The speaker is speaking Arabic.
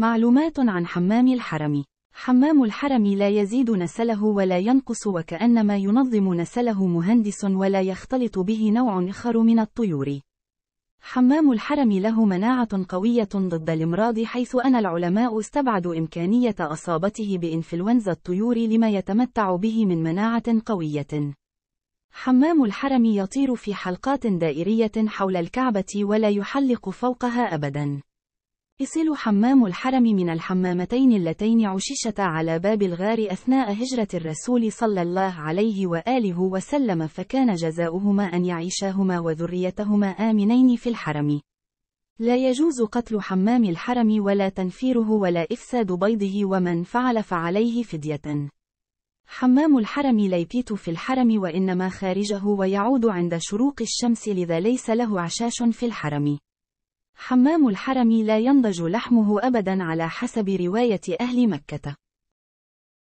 معلومات عن حمام الحرم حمام الحرم لا يزيد نسله ولا ينقص وكأنما ينظم نسله مهندس ولا يختلط به نوع آخر من الطيور. حمام الحرم له مناعة قوية ضد الامراض حيث أن العلماء استبعدوا إمكانية أصابته بإنفلونزا الطيور لما يتمتع به من مناعة قوية. حمام الحرم يطير في حلقات دائرية حول الكعبة ولا يحلق فوقها أبداً. يصل حمام الحرم من الحمامتين اللتين عششتا على باب الغار أثناء هجرة الرسول صلى الله عليه وآله وسلم فكان جزاؤهما أن يعيشاهما وذريتهما آمنين في الحرم لا يجوز قتل حمام الحرم ولا تنفيره ولا إفساد بيضه ومن فعل فعليه فدية حمام الحرم لا يبيت في الحرم وإنما خارجه ويعود عند شروق الشمس لذا ليس له عشاش في الحرم حمام الحرم لا ينضج لحمه أبدا على حسب رواية أهل مكة